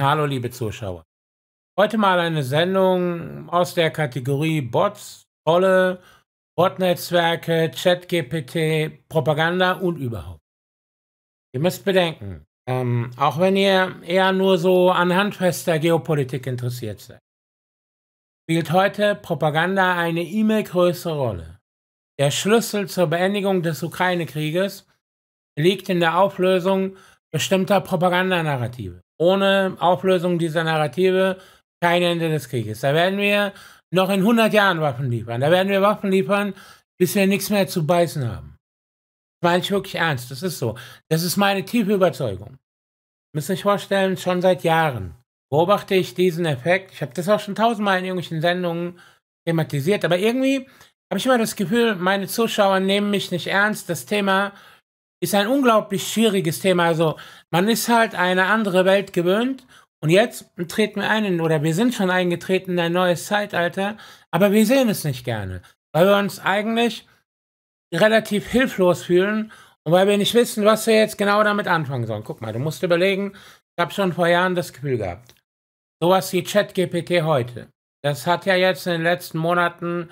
Hallo, liebe Zuschauer. Heute mal eine Sendung aus der Kategorie Bots, Rolle, Botnetzwerke, ChatGPT, Propaganda und überhaupt. Ihr müsst bedenken, ähm, auch wenn ihr eher nur so an handfester Geopolitik interessiert seid, spielt heute Propaganda eine immer größere Rolle. Der Schlüssel zur Beendigung des Ukraine-Krieges liegt in der Auflösung bestimmter Propagandanarrative ohne Auflösung dieser Narrative kein Ende des Krieges. Da werden wir noch in 100 Jahren Waffen liefern. Da werden wir Waffen liefern, bis wir nichts mehr zu beißen haben. Das meine ich wirklich ernst. Das ist so. Das ist meine tiefe Überzeugung. Müssen ihr euch vorstellen, schon seit Jahren beobachte ich diesen Effekt. Ich habe das auch schon tausendmal in irgendwelchen Sendungen thematisiert, aber irgendwie habe ich immer das Gefühl, meine Zuschauer nehmen mich nicht ernst. Das Thema ist ein unglaublich schwieriges Thema. Also man ist halt eine andere Welt gewöhnt und jetzt treten wir ein oder wir sind schon eingetreten in ein neues Zeitalter, aber wir sehen es nicht gerne, weil wir uns eigentlich relativ hilflos fühlen und weil wir nicht wissen, was wir jetzt genau damit anfangen sollen. Guck mal, du musst überlegen, ich habe schon vor Jahren das Gefühl gehabt. Sowas wie ChatGPT heute. Das hat ja jetzt in den letzten Monaten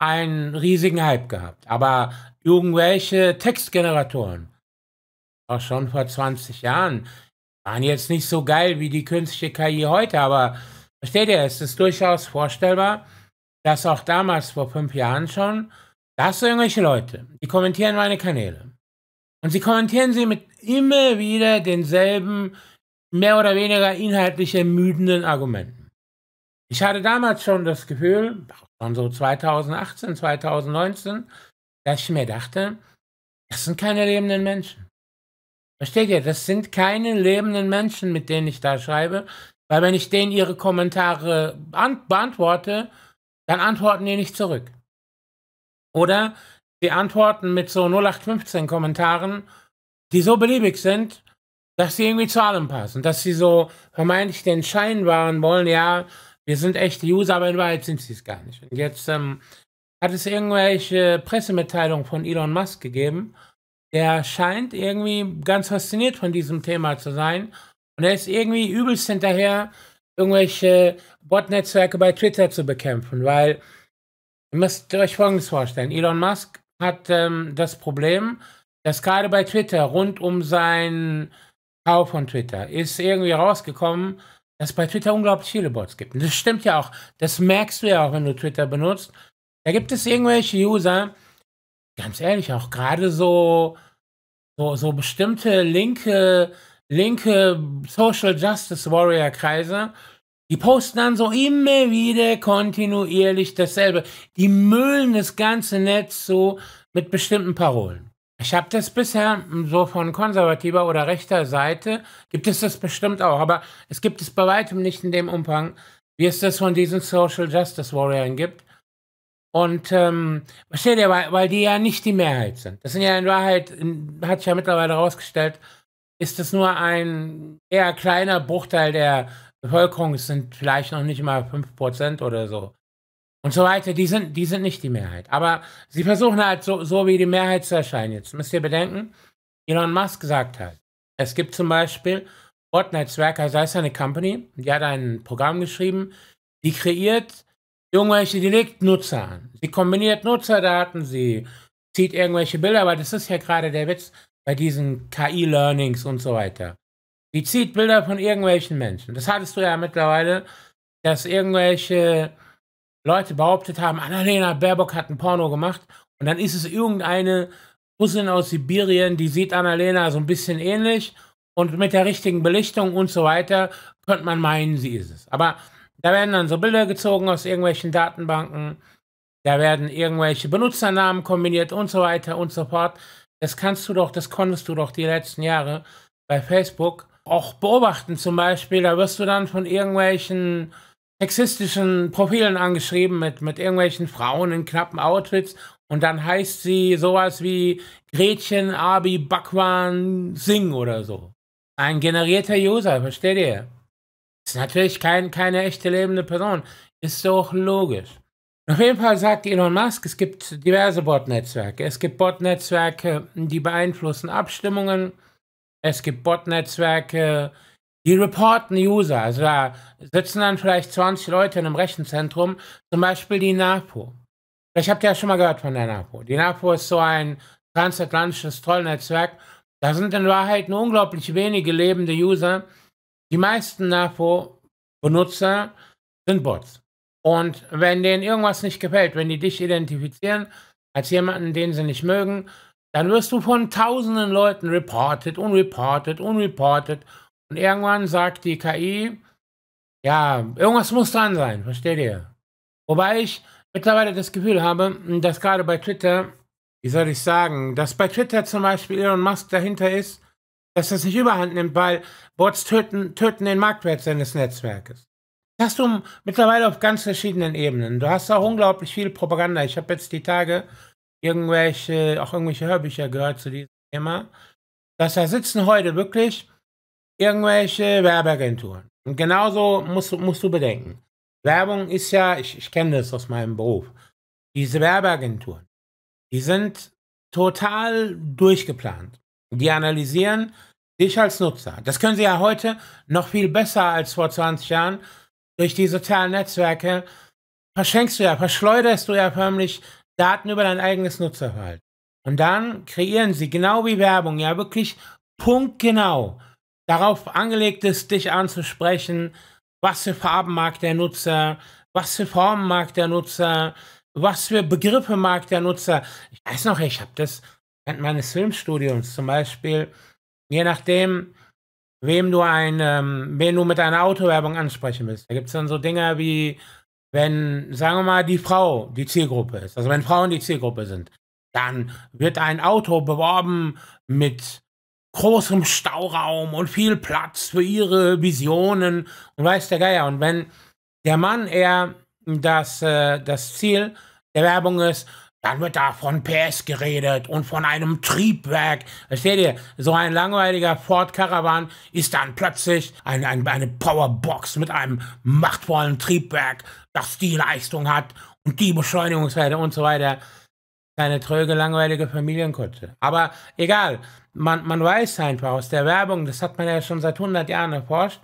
einen riesigen Hype gehabt. Aber irgendwelche äh, Textgeneratoren. Auch schon vor 20 Jahren. Waren jetzt nicht so geil wie die künstliche KI heute, aber versteht ihr, es ist durchaus vorstellbar, dass auch damals, vor fünf Jahren schon, dass irgendwelche Leute, die kommentieren meine Kanäle. Und sie kommentieren sie mit immer wieder denselben, mehr oder weniger inhaltlich ermüdenden Argumenten. Ich hatte damals schon das Gefühl, schon so 2018, 2019, dass ich mir dachte, äh, das sind keine lebenden Menschen. Versteht ihr? Das sind keine lebenden Menschen, mit denen ich da schreibe, weil wenn ich denen ihre Kommentare beantworte, dann antworten die nicht zurück. Oder sie antworten mit so 0815 Kommentaren, die so beliebig sind, dass sie irgendwie zu allem passen, dass sie so vermeintlich den Schein wahren wollen, ja, wir sind echte User, aber in Wahrheit sind sie es gar nicht. Und jetzt ähm, hat es irgendwelche Pressemitteilungen von Elon Musk gegeben. Der scheint irgendwie ganz fasziniert von diesem Thema zu sein. Und er ist irgendwie übelst hinterher, irgendwelche Bot-Netzwerke bei Twitter zu bekämpfen, weil ihr müsst euch Folgendes vorstellen. Elon Musk hat ähm, das Problem, dass gerade bei Twitter rund um seinen Kauf von Twitter ist irgendwie rausgekommen, dass es bei Twitter unglaublich viele Bots gibt. Und das stimmt ja auch. Das merkst du ja auch, wenn du Twitter benutzt. Da gibt es irgendwelche User, ganz ehrlich, auch gerade so, so, so bestimmte linke, linke Social Justice Warrior Kreise, die posten dann so immer wieder kontinuierlich dasselbe. Die müllen das ganze Netz so mit bestimmten Parolen. Ich habe das bisher so von konservativer oder rechter Seite, gibt es das bestimmt auch, aber es gibt es bei weitem nicht in dem Umfang, wie es das von diesen Social Justice Warriors gibt. Und ähm, versteht ihr, weil, weil die ja nicht die Mehrheit sind. Das sind ja in Wahrheit, in, hat sich ja mittlerweile herausgestellt, ist das nur ein eher kleiner Bruchteil der Bevölkerung, es sind vielleicht noch nicht mal 5% oder so. Und so weiter, die sind, die sind nicht die Mehrheit. Aber sie versuchen halt so, so wie die Mehrheit zu erscheinen. Jetzt müsst ihr bedenken, Elon Musk gesagt hat, es gibt zum Beispiel Fortnite-Zwerker, sei also es eine Company, die hat ein Programm geschrieben, die kreiert irgendwelche, die legt Nutzer an. Sie kombiniert Nutzerdaten, sie zieht irgendwelche Bilder, aber das ist ja gerade der Witz bei diesen KI-Learnings und so weiter. Die zieht Bilder von irgendwelchen Menschen. Das hattest du ja mittlerweile, dass irgendwelche Leute behauptet haben, Annalena Baerbock hat ein Porno gemacht und dann ist es irgendeine Russin aus Sibirien, die sieht Annalena so ein bisschen ähnlich und mit der richtigen Belichtung und so weiter könnte man meinen, sie ist es. Aber da werden dann so Bilder gezogen aus irgendwelchen Datenbanken. Da werden irgendwelche Benutzernamen kombiniert und so weiter und so fort. Das kannst du doch, das konntest du doch die letzten Jahre bei Facebook auch beobachten. Zum Beispiel, da wirst du dann von irgendwelchen sexistischen Profilen angeschrieben mit, mit irgendwelchen Frauen in knappen Outfits und dann heißt sie sowas wie Gretchen, Abi, Bakwan, Singh oder so. Ein generierter User, versteht ihr? Ist natürlich kein, keine echte lebende Person. Ist doch logisch. Auf jeden Fall sagt Elon Musk, es gibt diverse Botnetzwerke. Es gibt Botnetzwerke, die beeinflussen Abstimmungen. Es gibt Botnetzwerke, die reporten User. Also da sitzen dann vielleicht 20 Leute in einem Rechenzentrum, zum Beispiel die NAPO. Vielleicht habt ihr ja schon mal gehört von der NAPO. Die NAPO ist so ein transatlantisches Trollnetzwerk. Da sind in Wahrheit nur unglaublich wenige lebende User, die meisten NAPO-Benutzer sind Bots. Und wenn denen irgendwas nicht gefällt, wenn die dich identifizieren als jemanden, den sie nicht mögen, dann wirst du von tausenden Leuten reported, unreported, unreported. Und irgendwann sagt die KI, ja, irgendwas muss dran sein, versteht ihr? Wobei ich mittlerweile das Gefühl habe, dass gerade bei Twitter, wie soll ich sagen, dass bei Twitter zum Beispiel Elon Musk dahinter ist, dass das nicht überhand nimmt, weil Bots töten, töten den Marktwert seines Netzwerkes. Das hast du mittlerweile auf ganz verschiedenen Ebenen. Du hast auch unglaublich viel Propaganda. Ich habe jetzt die Tage irgendwelche, auch irgendwelche Hörbücher gehört zu diesem Thema. Dass da sitzen heute wirklich irgendwelche Werbeagenturen. Und genauso musst, musst du bedenken. Werbung ist ja, ich, ich kenne das aus meinem Beruf, diese Werbeagenturen, die sind total durchgeplant. Die analysieren ich als Nutzer. Das können Sie ja heute noch viel besser als vor 20 Jahren. Durch die sozialen Netzwerke verschenkst du ja, verschleuderst du ja förmlich Daten über dein eigenes Nutzerverhalten. Und dann kreieren sie, genau wie Werbung, ja wirklich punktgenau darauf angelegt ist, dich anzusprechen, was für Farben mag der Nutzer, was für Formen mag der Nutzer, was für Begriffe mag der Nutzer. Ich weiß noch, ich habe das während meines Filmstudiums zum Beispiel je nachdem, wem du ein, ähm, wen du mit einer Autowerbung ansprechen willst. Da gibt es dann so Dinge wie, wenn, sagen wir mal, die Frau die Zielgruppe ist, also wenn Frauen die Zielgruppe sind, dann wird ein Auto beworben mit großem Stauraum und viel Platz für ihre Visionen und weiß der Geier. Und wenn der Mann eher das, äh, das Ziel der Werbung ist, dann wird da von PS geredet und von einem Triebwerk. Versteht ihr? So ein langweiliger Ford Caravan ist dann plötzlich ein, ein, eine Powerbox mit einem machtvollen Triebwerk, das die Leistung hat und die Beschleunigungswerte und so weiter. Keine tröge, langweilige Familienkutsche. Aber egal, man, man weiß einfach aus der Werbung, das hat man ja schon seit 100 Jahren erforscht,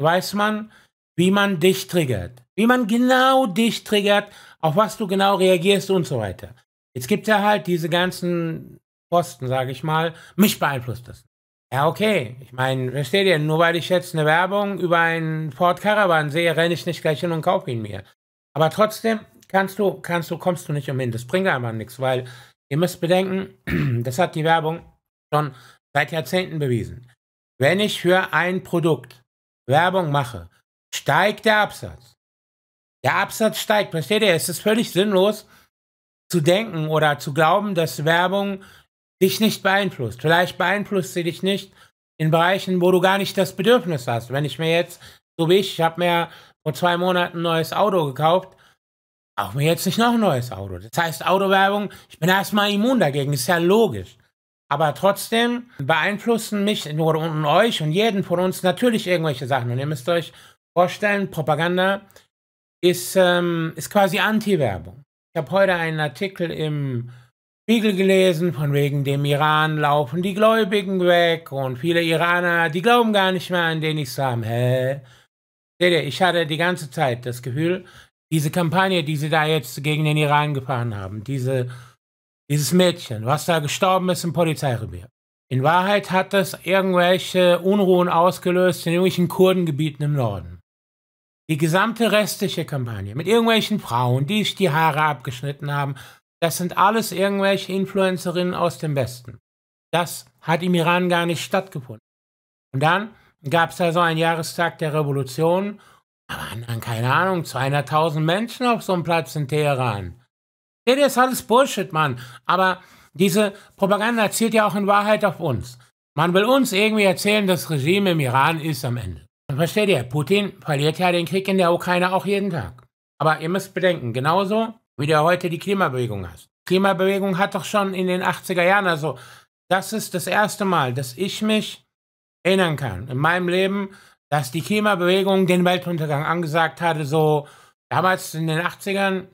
weiß man, wie man dich triggert, wie man genau dich triggert, auf was du genau reagierst und so weiter. Jetzt gibt es ja halt diese ganzen Posten, sage ich mal, mich beeinflusst das. Ja, okay. Ich meine, versteht ihr, nur weil ich jetzt eine Werbung über einen Ford Caravan sehe, renne ich nicht gleich hin und kaufe ihn mir. Aber trotzdem kannst du, kannst du, kommst du nicht umhin. Das bringt einfach nichts, weil ihr müsst bedenken, das hat die Werbung schon seit Jahrzehnten bewiesen. Wenn ich für ein Produkt Werbung mache, steigt der Absatz. Der Absatz steigt. Versteht ihr? Es ist völlig sinnlos zu denken oder zu glauben, dass Werbung dich nicht beeinflusst. Vielleicht beeinflusst sie dich nicht in Bereichen, wo du gar nicht das Bedürfnis hast. Wenn ich mir jetzt, so wie ich, ich habe mir vor zwei Monaten ein neues Auto gekauft, auch mir jetzt nicht noch ein neues Auto. Das heißt, Autowerbung, ich bin erstmal immun dagegen, ist ja logisch. Aber trotzdem beeinflussen mich und euch und jeden von uns natürlich irgendwelche Sachen. Und ihr müsst euch vorstellen, Propaganda ist, ähm, ist quasi Anti-Werbung. Ich habe heute einen Artikel im Spiegel gelesen, von wegen dem Iran laufen die Gläubigen weg und viele Iraner, die glauben gar nicht mehr an den Islam. Hä? Seht ihr, ich hatte die ganze Zeit das Gefühl, diese Kampagne, die sie da jetzt gegen den Iran gefahren haben, diese, dieses Mädchen, was da gestorben ist im Polizeirevier. In Wahrheit hat das irgendwelche Unruhen ausgelöst in irgendwelchen Kurdengebieten im Norden. Die gesamte restliche Kampagne mit irgendwelchen Frauen, die sich die Haare abgeschnitten haben, das sind alles irgendwelche Influencerinnen aus dem Westen. Das hat im Iran gar nicht stattgefunden. Und dann gab es so einen Jahrestag der Revolution. Da waren dann, keine Ahnung, 200.000 Menschen auf so einem Platz in Teheran. Ja, das ist alles Bullshit, Mann. Aber diese Propaganda zielt ja auch in Wahrheit auf uns. Man will uns irgendwie erzählen, das Regime im Iran ist am Ende versteht ihr, Putin verliert ja den Krieg in der Ukraine auch jeden Tag. Aber ihr müsst bedenken, genauso wie du heute die Klimabewegung hast. Klimabewegung hat doch schon in den 80er Jahren, also das ist das erste Mal, dass ich mich erinnern kann in meinem Leben, dass die Klimabewegung den Weltuntergang angesagt hatte, so damals in den 80ern,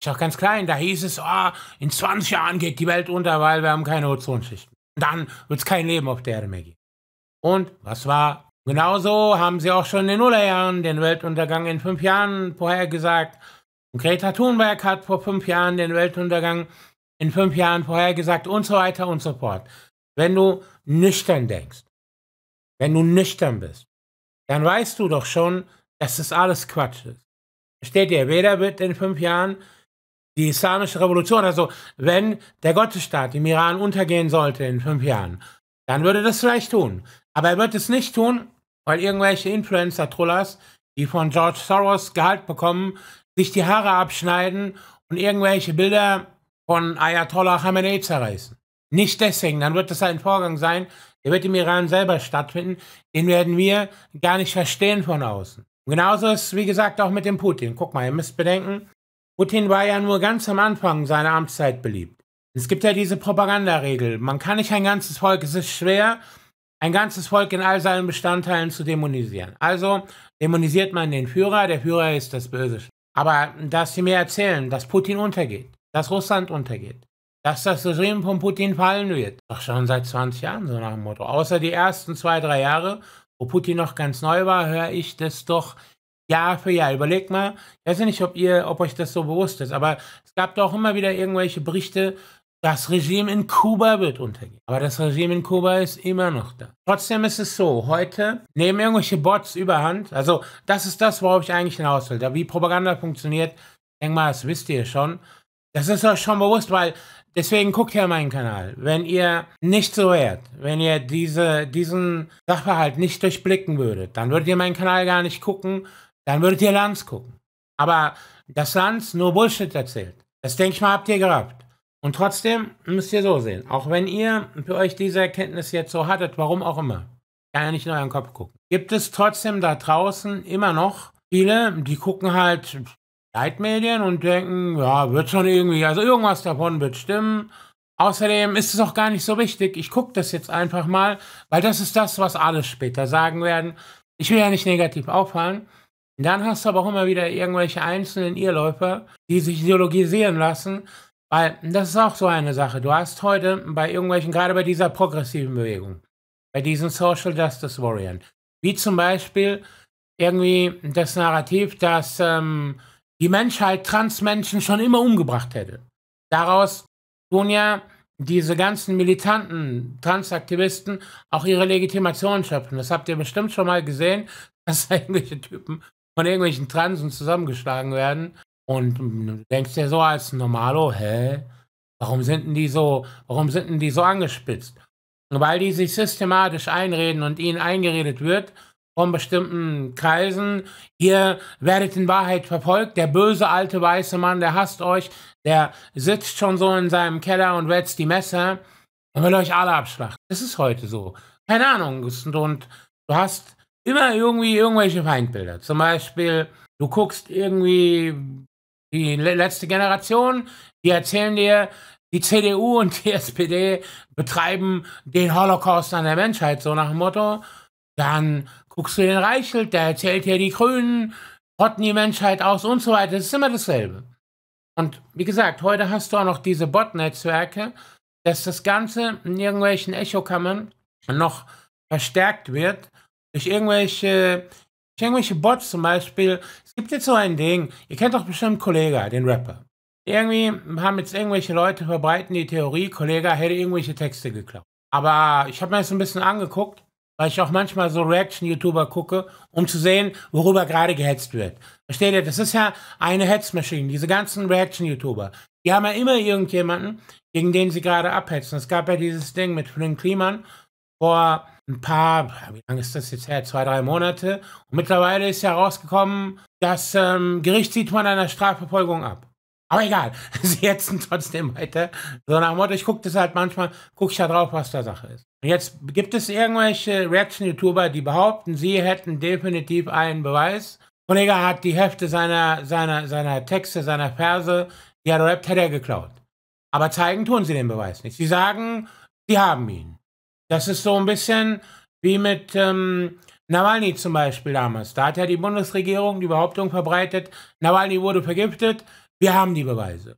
ich war ganz klein, da hieß es, oh, in 20 Jahren geht die Welt unter, weil wir haben keine Ozonschichten. Dann wird es kein Leben auf der Erde mehr geben. Und was war Genauso haben sie auch schon in den Nullerjahren den Weltuntergang in fünf Jahren vorhergesagt. Und Greta Thunberg hat vor fünf Jahren den Weltuntergang in fünf Jahren vorhergesagt und so weiter und so fort. Wenn du nüchtern denkst, wenn du nüchtern bist, dann weißt du doch schon, dass das alles Quatsch ist. Versteht ihr? Weder wird in fünf Jahren die islamische Revolution, also wenn der Gottesstaat im Iran untergehen sollte in fünf Jahren, dann würde das vielleicht tun. Aber er wird es nicht tun, weil irgendwelche Influencer-Trullers, die von George Soros Gehalt bekommen, sich die Haare abschneiden und irgendwelche Bilder von Ayatollah Khamenei zerreißen. Nicht deswegen, dann wird das ein Vorgang sein, der wird im Iran selber stattfinden, den werden wir gar nicht verstehen von außen. Und genauso ist es, wie gesagt, auch mit dem Putin. Guck mal, ihr müsst bedenken, Putin war ja nur ganz am Anfang seiner Amtszeit beliebt. Es gibt ja diese Propagandaregel, man kann nicht ein ganzes Volk, es ist schwer, ein ganzes Volk in all seinen Bestandteilen zu dämonisieren. Also dämonisiert man den Führer, der Führer ist das Böse. Aber dass sie mir erzählen, dass Putin untergeht, dass Russland untergeht, dass das Regime von Putin fallen wird, doch schon seit 20 Jahren so nach dem Motto. Außer die ersten zwei, drei Jahre, wo Putin noch ganz neu war, höre ich das doch Jahr für Jahr. Überlegt mal, ich weiß nicht, ob ihr, ob euch das so bewusst ist, aber es gab doch immer wieder irgendwelche Berichte das Regime in Kuba wird untergehen. Aber das Regime in Kuba ist immer noch da. Trotzdem ist es so, heute nehmen irgendwelche Bots überhand. Also das ist das, worauf ich eigentlich hinaus will. Da wie Propaganda funktioniert, denk mal, das wisst ihr schon. Das ist euch schon bewusst, weil deswegen guckt ihr meinen Kanal. Wenn ihr nicht so wärt, wenn ihr diese, diesen Sachverhalt nicht durchblicken würdet, dann würdet ihr meinen Kanal gar nicht gucken, dann würdet ihr Lanz gucken. Aber dass Lanz nur Bullshit erzählt. Das denke ich mal, habt ihr gerafft. Und trotzdem müsst ihr so sehen, auch wenn ihr für euch diese Erkenntnis jetzt so hattet, warum auch immer, kann ja nicht in euren Kopf gucken, gibt es trotzdem da draußen immer noch viele, die gucken halt Leitmedien und denken, ja, wird schon irgendwie, also irgendwas davon wird stimmen. Außerdem ist es auch gar nicht so wichtig. Ich gucke das jetzt einfach mal, weil das ist das, was alle später sagen werden. Ich will ja nicht negativ auffallen. Und dann hast du aber auch immer wieder irgendwelche einzelnen Irrläufer, die sich ideologisieren lassen weil das ist auch so eine Sache. Du hast heute bei irgendwelchen, gerade bei dieser progressiven Bewegung, bei diesen Social Justice Warriors, wie zum Beispiel irgendwie das Narrativ, dass ähm, die Menschheit Transmenschen schon immer umgebracht hätte. Daraus tun ja diese ganzen militanten Transaktivisten auch ihre Legitimation schöpfen. Das habt ihr bestimmt schon mal gesehen, dass irgendwelche Typen von irgendwelchen Transen zusammengeschlagen werden und du denkst dir so als Normalo, hä? Warum sind denn die so, warum sind denn die so angespitzt? Weil die sich systematisch einreden und ihnen eingeredet wird von bestimmten Kreisen, ihr werdet in Wahrheit verfolgt, der böse alte weiße Mann, der hasst euch, der sitzt schon so in seinem Keller und wetzt die Messer und will euch alle abschlachten. Das ist heute so. Keine Ahnung. Und du hast immer irgendwie irgendwelche Feindbilder. Zum Beispiel, du guckst irgendwie die letzte Generation, die erzählen dir, die CDU und die SPD betreiben den Holocaust an der Menschheit, so nach dem Motto. Dann guckst du den Reichelt, der erzählt dir, die Grünen rotten die Menschheit aus und so weiter. Es ist immer dasselbe. Und wie gesagt, heute hast du auch noch diese Bot-Netzwerke, dass das Ganze in irgendwelchen Echokammern noch verstärkt wird durch irgendwelche irgendwelche Bots zum Beispiel. Es gibt jetzt so ein Ding, ihr kennt doch bestimmt Kollega, den Rapper. Irgendwie haben jetzt irgendwelche Leute verbreiten die Theorie, Kollega hätte irgendwelche Texte geklaut. Aber ich habe mir das ein bisschen angeguckt, weil ich auch manchmal so Reaction-YouTuber gucke, um zu sehen, worüber gerade gehetzt wird. Versteht ihr? Das ist ja eine Hetzmaschine, diese ganzen Reaction-YouTuber. Die haben ja immer irgendjemanden, gegen den sie gerade abhetzen. Es gab ja dieses Ding mit Flynn Kliman vor ein paar, wie lange ist das jetzt her? Zwei, drei Monate. Und mittlerweile ist ja rausgekommen, das ähm, Gericht zieht man einer Strafverfolgung ab. Aber egal, sie hetzen trotzdem weiter. So nach dem Motto, ich gucke das halt manchmal, gucke ich da drauf, was da Sache ist. Und jetzt gibt es irgendwelche Reaction-YouTuber, die behaupten, sie hätten definitiv einen Beweis. Kollege hat die Hefte seiner, seiner, seiner Texte, seiner Verse, die er rappt, hätte er geklaut. Aber zeigen tun sie den Beweis nicht. Sie sagen, sie haben ihn. Das ist so ein bisschen wie mit ähm, Nawalny zum Beispiel damals. Da hat ja die Bundesregierung die Behauptung verbreitet, Nawalny wurde vergiftet, wir haben die Beweise.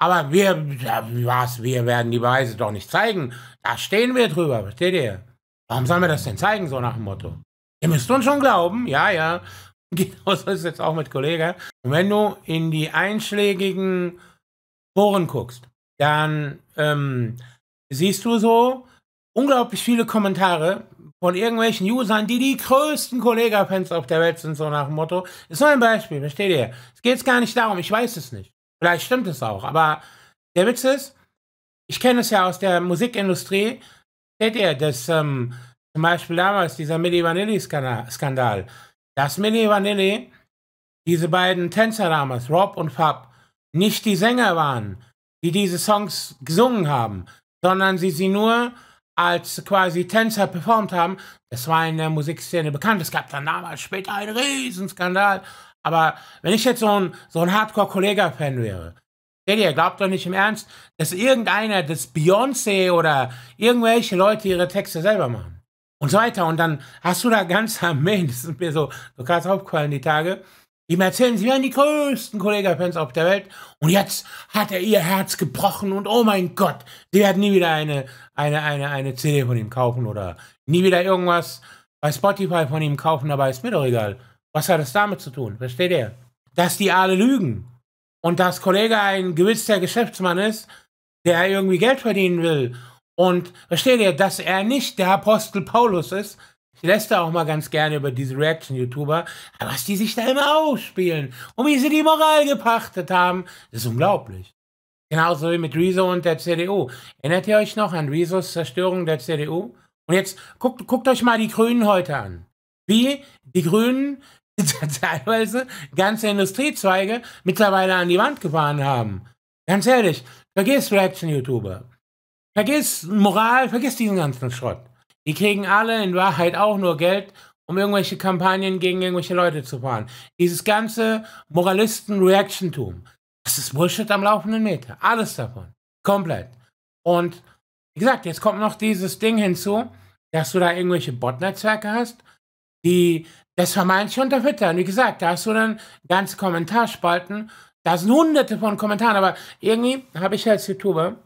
Aber wir, was, wir werden die Beweise doch nicht zeigen. Da stehen wir drüber, versteht ihr? Warum sollen wir das denn zeigen, so nach dem Motto? Ihr müsst uns schon glauben, ja, ja. Genauso ist es jetzt auch mit Kollegen. Und wenn du in die einschlägigen Foren guckst, dann ähm, siehst du so, unglaublich viele Kommentare von irgendwelchen Usern, die die größten Kollega-Fans auf der Welt sind, so nach dem Motto. Ist nur ein Beispiel, versteht ihr? Es geht gar nicht darum, ich weiß es nicht. Vielleicht stimmt es auch, aber der Witz ist, ich kenne es ja aus der Musikindustrie, seht ihr, dass ähm, zum Beispiel damals dieser Milli Vanilli-Skandal, dass Milli Vanilli, diese beiden Tänzer damals, Rob und Fab, nicht die Sänger waren, die diese Songs gesungen haben, sondern sie sie nur als quasi Tänzer performt haben. Das war in der Musikszene bekannt. Es gab dann damals später einen Riesenskandal. Aber wenn ich jetzt so ein, so ein Hardcore-Kollega-Fan wäre, seht ihr, glaubt doch nicht im Ernst, dass irgendeiner, das Beyoncé oder irgendwelche Leute ihre Texte selber machen. Und so weiter. Und dann hast du da ganz Armeen, das ist mir so, so krass aufgefallen die Tage, Ihm erzählen, sie wären die größten Kollega-Fans auf der Welt. Und jetzt hat er ihr Herz gebrochen und oh mein Gott, sie werden nie wieder eine, eine, eine, eine CD von ihm kaufen oder nie wieder irgendwas bei Spotify von ihm kaufen, dabei ist mir doch egal. Was hat es damit zu tun? Versteht ihr? Dass die alle lügen und dass Kollege ein gewisser Geschäftsmann ist, der irgendwie Geld verdienen will. Und versteht ihr, dass er nicht der Apostel Paulus ist, ich lässt da auch mal ganz gerne über diese Reaction-YouTuber, was die sich da immer ausspielen und wie sie die Moral gepachtet haben, das ist unglaublich. Genauso wie mit Rezo und der CDU. Erinnert ihr euch noch an Rezos Zerstörung der CDU? Und jetzt guckt, guckt euch mal die Grünen heute an. Wie die Grünen teilweise ganze Industriezweige mittlerweile an die Wand gefahren haben. Ganz ehrlich, vergiss Reaction-YouTuber. Vergiss Moral, vergiss diesen ganzen Schrott. Die kriegen alle in Wahrheit auch nur Geld, um irgendwelche Kampagnen gegen irgendwelche Leute zu fahren. Dieses ganze moralisten reaction tum das ist Bullshit am laufenden Meter. Alles davon. Komplett. Und wie gesagt, jetzt kommt noch dieses Ding hinzu, dass du da irgendwelche Bot-Netzwerke hast, die das vermeintlich unterfüttern. Wie gesagt, da hast du dann ganze Kommentarspalten, da sind hunderte von Kommentaren, aber irgendwie habe ich als YouTuber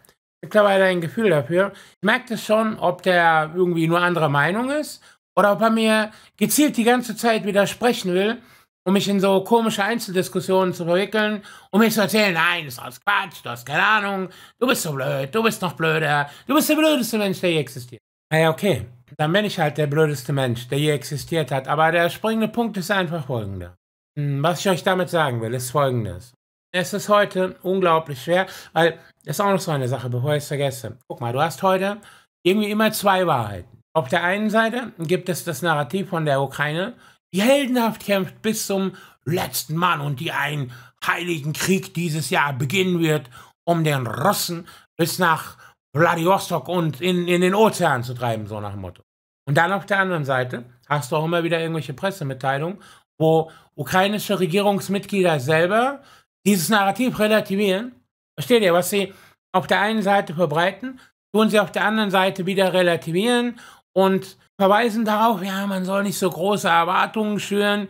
mittlerweile ein Gefühl dafür. Ich merke das schon, ob der irgendwie nur anderer Meinung ist oder ob er mir gezielt die ganze Zeit widersprechen will, um mich in so komische Einzeldiskussionen zu verwickeln, um mir zu erzählen, nein, ist alles Quatsch, du hast keine Ahnung, du bist so blöd, du bist noch blöder, du bist der blödeste Mensch, der je existiert. Naja, okay, dann bin ich halt der blödeste Mensch, der je existiert hat, aber der springende Punkt ist einfach folgender. Hm, was ich euch damit sagen will, ist folgendes. Es ist heute unglaublich schwer, weil das ist auch noch so eine Sache, bevor ich es vergesse. Guck mal, du hast heute irgendwie immer zwei Wahrheiten. Auf der einen Seite gibt es das Narrativ von der Ukraine, die heldenhaft kämpft bis zum letzten Mann und die einen heiligen Krieg dieses Jahr beginnen wird, um den Russen bis nach Vladivostok und in, in den Ozean zu treiben, so nach dem Motto. Und dann auf der anderen Seite hast du auch immer wieder irgendwelche Pressemitteilungen, wo ukrainische Regierungsmitglieder selber dieses Narrativ relativieren. Versteht ihr, was sie auf der einen Seite verbreiten, tun sie auf der anderen Seite wieder relativieren und verweisen darauf, ja, man soll nicht so große Erwartungen schüren.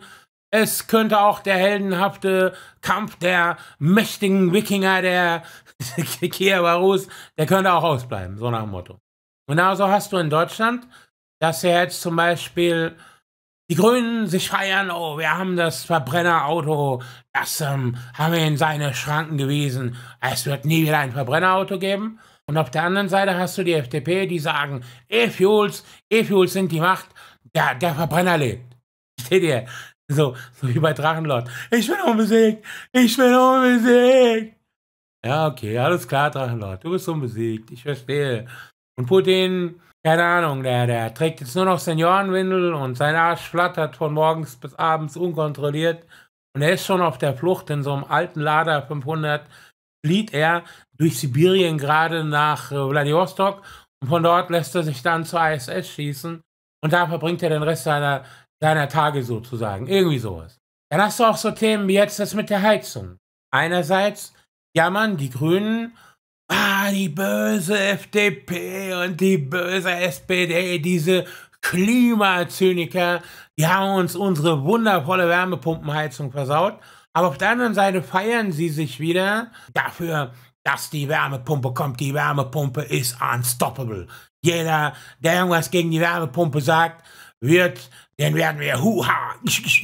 Es könnte auch der heldenhafte Kampf der mächtigen Wikinger, der Kiewarus, der könnte auch ausbleiben, so nach dem Motto. Genauso hast du in Deutschland, dass er jetzt zum Beispiel die Grünen sich feiern, oh, wir haben das Verbrennerauto, das ähm, haben wir in seine Schranken gewiesen. Es wird nie wieder ein Verbrennerauto geben. Und auf der anderen Seite hast du die FDP, die sagen, E-Fuels, E-Fuels sind die Macht, der, der Verbrenner lebt. Seht ihr? So, so wie bei Drachenlord. Ich bin unbesiegt, ich bin unbesiegt. Ja, okay, alles klar, Drachenlord, du bist unbesiegt, ich verstehe. Und Putin, keine Ahnung, der, der trägt jetzt nur noch Seniorenwindel und sein Arsch flattert von morgens bis abends unkontrolliert. Und er ist schon auf der Flucht in so einem alten Lader 500. Flieht er durch Sibirien gerade nach äh, Vladivostok und von dort lässt er sich dann zur ISS schießen und da verbringt er den Rest seiner, seiner Tage sozusagen. Irgendwie sowas. Dann hast du auch so Themen wie jetzt das mit der Heizung. Einerseits jammern die Grünen ah, die böse FDP und die böse SPD, diese Klimazyniker, die haben uns unsere wundervolle Wärmepumpenheizung versaut. Aber auf der anderen Seite feiern sie sich wieder dafür, dass die Wärmepumpe kommt. Die Wärmepumpe ist unstoppable. Jeder, der irgendwas gegen die Wärmepumpe sagt, wird, den werden wir huha.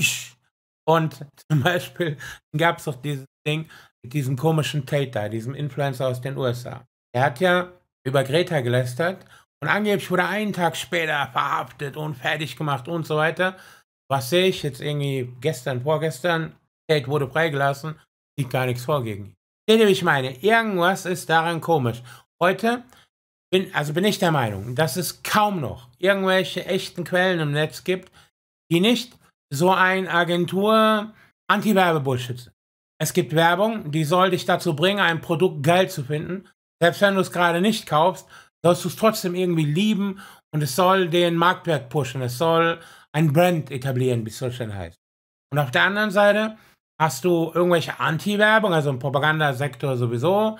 Und zum Beispiel gab es doch dieses Ding, mit diesem komischen Tate da, diesem Influencer aus den USA. Er hat ja über Greta gelästert und angeblich wurde einen Tag später verhaftet und fertig gemacht und so weiter. Was sehe ich jetzt irgendwie gestern, vorgestern? Tate wurde freigelassen, sieht gar nichts vor gegen ihn. Seht ihr, wie ich meine? Irgendwas ist daran komisch. Heute bin, also bin ich der Meinung, dass es kaum noch irgendwelche echten Quellen im Netz gibt, die nicht so ein Agentur anti werbe bullshit sind. Es gibt Werbung, die soll dich dazu bringen, ein Produkt geil zu finden. Selbst wenn du es gerade nicht kaufst, sollst du es trotzdem irgendwie lieben und es soll den Marktwert pushen. Es soll ein Brand etablieren, wie es so schön heißt. Und auf der anderen Seite hast du irgendwelche Anti-Werbung, also im Propagandasektor sowieso.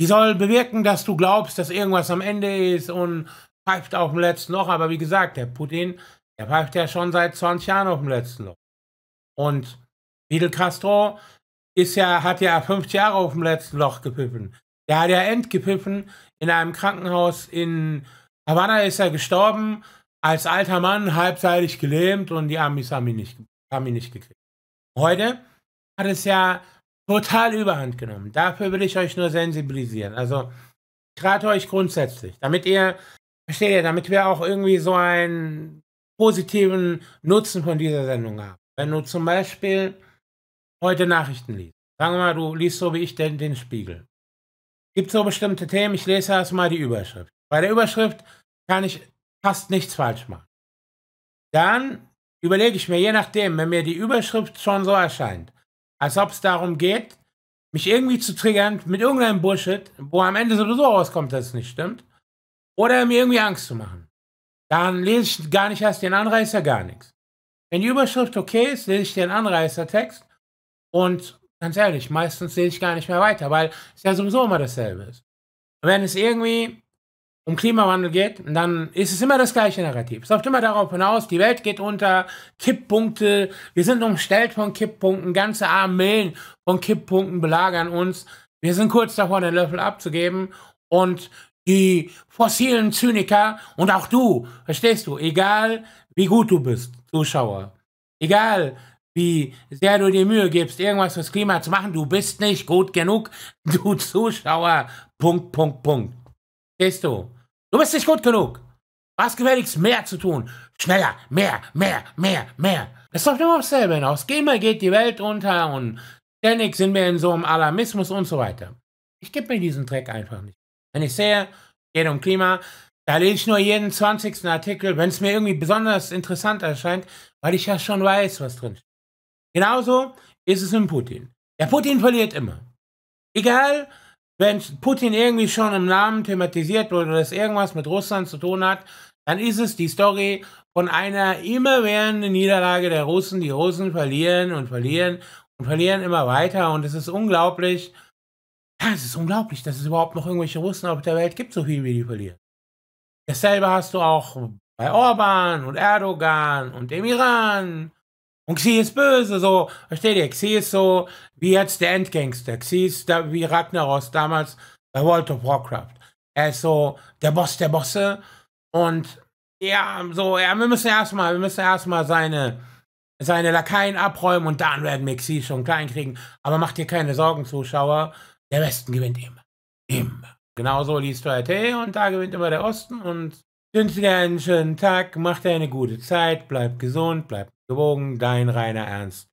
Die soll bewirken, dass du glaubst, dass irgendwas am Ende ist und pfeift auf dem letzten Loch. Aber wie gesagt, der Putin, der pfeift ja schon seit 20 Jahren auf dem letzten Loch. Und Fidel Castro ist ja, hat ja fünf Jahre auf dem letzten Loch gepiffen. Der hat ja endgepiffen in einem Krankenhaus in Havanna ist er gestorben, als alter Mann, halbseitig gelähmt und die Amis haben ihn nicht, haben ihn nicht gekriegt. Heute hat es ja total überhand genommen. Dafür will ich euch nur sensibilisieren. Also, ich rate euch grundsätzlich, damit ihr, versteht ihr, damit wir auch irgendwie so einen positiven Nutzen von dieser Sendung haben. Wenn du zum Beispiel heute Nachrichten liest. Sagen wir mal, du liest so wie ich den, den Spiegel. Gibt so bestimmte Themen, ich lese erstmal die Überschrift. Bei der Überschrift kann ich fast nichts falsch machen. Dann überlege ich mir, je nachdem, wenn mir die Überschrift schon so erscheint, als ob es darum geht, mich irgendwie zu triggern mit irgendeinem Bullshit, wo am Ende sowieso rauskommt, dass es nicht stimmt, oder mir irgendwie Angst zu machen. Dann lese ich gar nicht erst den Anreißer, gar nichts. Wenn die Überschrift okay ist, lese ich den Anreißertext und ganz ehrlich, meistens sehe ich gar nicht mehr weiter, weil es ja sowieso immer dasselbe ist. wenn es irgendwie um Klimawandel geht, dann ist es immer das gleiche Narrativ. Es läuft immer darauf hinaus, die Welt geht unter, Kipppunkte, wir sind umstellt von Kipppunkten, ganze Armeen von Kipppunkten belagern uns, wir sind kurz davor, den Löffel abzugeben und die fossilen Zyniker und auch du, verstehst du, egal wie gut du bist, Zuschauer, egal wie sehr du dir Mühe gibst, irgendwas fürs Klima zu machen. Du bist nicht gut genug, du Zuschauer. Punkt, Punkt, Punkt. Stehst du? Du bist nicht gut genug. Was gefälligst mehr zu tun? Schneller, mehr, mehr, mehr, mehr. Es ist doch immer aufs selbe hinaus. Gamer geht die Welt unter und ständig sind wir in so einem Alarmismus und so weiter. Ich gebe mir diesen Dreck einfach nicht. Wenn ich sehe, geht um Klima, da lese ich nur jeden 20. Artikel, wenn es mir irgendwie besonders interessant erscheint, weil ich ja schon weiß, was drin steht. Genauso ist es mit Putin. Der Putin verliert immer. Egal, wenn Putin irgendwie schon im Namen thematisiert wurde oder das irgendwas mit Russland zu tun hat, dann ist es die Story von einer immerwährenden Niederlage der Russen. Die Russen verlieren und verlieren und verlieren immer weiter und es ist unglaublich. Ja, es ist unglaublich, dass es überhaupt noch irgendwelche Russen auf der Welt gibt, so viel wie die verlieren. Dasselbe hast du auch bei Orban und Erdogan und dem Iran und Xi ist böse, so, versteht ihr? Xi ist so wie jetzt der Endgangster. Xi ist da, wie Ragnaros damals bei World of Warcraft. Er ist so der Boss der Bosse. Und ja, so, ja, wir müssen erstmal, wir müssen erstmal seine, seine Lakaien abräumen und dann werden wir Xi schon klein kriegen. Aber macht dir keine Sorgen, Zuschauer. Der Westen gewinnt immer. Immer. Genauso liest du RT und da gewinnt immer der Osten und wünsche dir einen schönen Tag, macht dir eine gute Zeit, bleib gesund, bleib gewogen, dein reiner Ernst.